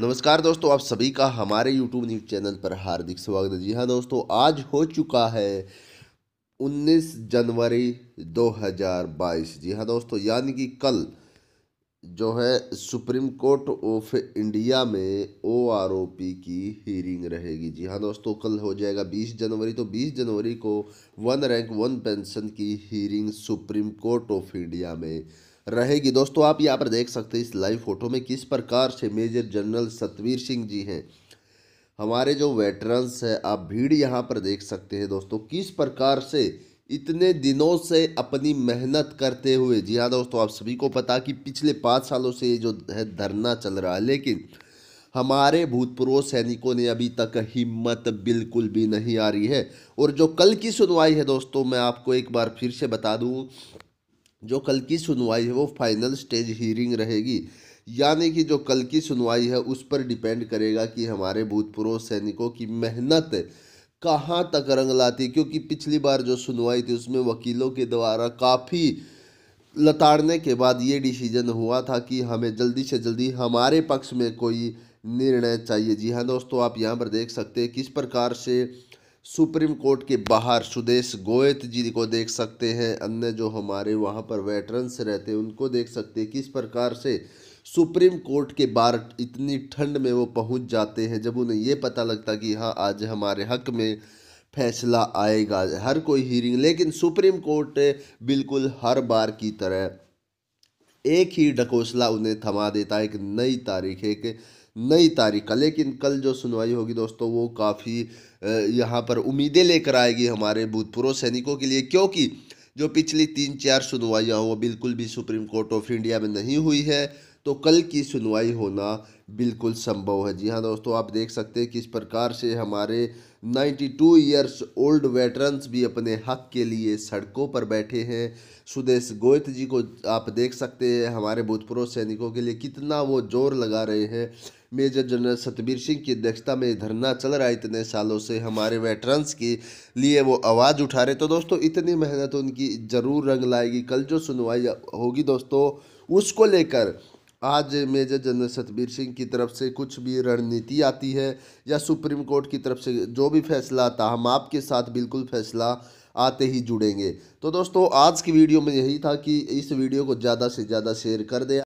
नमस्कार दोस्तों आप सभी का हमारे YouTube न्यूज़ चैनल पर हार्दिक स्वागत है जी हाँ दोस्तों आज हो चुका है 19 जनवरी 2022 जी हाँ दोस्तों यानी कि कल जो है सुप्रीम कोर्ट ऑफ इंडिया में ओ आर ओ पी की हीरिंग रहेगी जी हाँ दोस्तों कल हो जाएगा 20 जनवरी तो 20 जनवरी को वन रैंक वन पेंशन की hearing Supreme Court of India में रहेगी दोस्तों आप यहाँ पर देख सकते हैं इस लाइव फोटो में किस प्रकार से मेजर जनरल सतवीर सिंह जी हैं हमारे जो वेटरन्स हैं आप भीड़ यहाँ पर देख सकते हैं दोस्तों किस प्रकार से इतने दिनों से अपनी मेहनत करते हुए जी हाँ दोस्तों आप सभी को पता कि पिछले पाँच सालों से ये जो है धरना चल रहा है लेकिन हमारे भूतपूर्व सैनिकों ने अभी तक हिम्मत बिल्कुल भी नहीं आ रही है और जो कल की सुनवाई है दोस्तों मैं आपको एक बार फिर से बता दूँ जो कल की सुनवाई है वो फाइनल स्टेज हियरिंग रहेगी यानी कि जो कल की सुनवाई है उस पर डिपेंड करेगा कि हमारे भूतपूर्व सैनिकों की मेहनत कहाँ तक रंग लाती क्योंकि पिछली बार जो सुनवाई थी उसमें वकीलों के द्वारा काफ़ी लताड़ने के बाद ये डिसीजन हुआ था कि हमें जल्दी से जल्दी हमारे पक्ष में कोई निर्णय चाहिए जी हाँ दोस्तों आप यहाँ पर देख सकते हैं किस प्रकार से सुप्रीम कोर्ट के बाहर सुदेश गोयत जी को देख सकते हैं अन्य जो हमारे वहाँ पर वेटरन्स रहते हैं उनको देख सकते हैं किस प्रकार से सुप्रीम कोर्ट के बार इतनी ठंड में वो पहुंच जाते हैं जब उन्हें ये पता लगता कि हाँ आज हमारे हक में फैसला आएगा हर कोई हीरिंग लेकिन सुप्रीम कोर्ट बिल्कुल हर बार की तरह एक ही डकोसला उन्हें थमा देता है एक नई तारीख एक नई तारीख का लेकिन कल जो सुनवाई होगी दोस्तों वो काफ़ी यहाँ पर उम्मीदें लेकर आएगी हमारे भूतपूर्व सैनिकों के लिए क्योंकि जो पिछली तीन चार सुनवाइयाँ वो बिल्कुल भी सुप्रीम कोर्ट ऑफ इंडिया में नहीं हुई है तो कल की सुनवाई होना बिल्कुल संभव है जी हाँ दोस्तों आप देख सकते हैं किस प्रकार से हमारे 92 इयर्स ओल्ड वेटरन्स भी अपने हक के लिए सड़कों पर बैठे हैं सुदेश गोयत जी को आप देख सकते हैं हमारे भूतपूर्व सैनिकों के लिए कितना वो जोर लगा रहे हैं मेजर जनरल सतबीर सिंह की अध्यक्षता में धरना चल रहा है इतने सालों से हमारे वेटरन्स के लिए वो आवाज़ उठा रहे तो दोस्तों इतनी मेहनत उनकी ज़रूर रंग लाएगी कल जो सुनवाई होगी दोस्तों उसको लेकर आज मेजर जनरल सतबीर सिंह की तरफ से कुछ भी रणनीति आती है या सुप्रीम कोर्ट की तरफ से जो भी फैसला आता हम आपके साथ बिल्कुल फैसला आते ही जुड़ेंगे तो दोस्तों आज की वीडियो में यही था कि इस वीडियो को ज़्यादा से ज़्यादा शेयर कर दें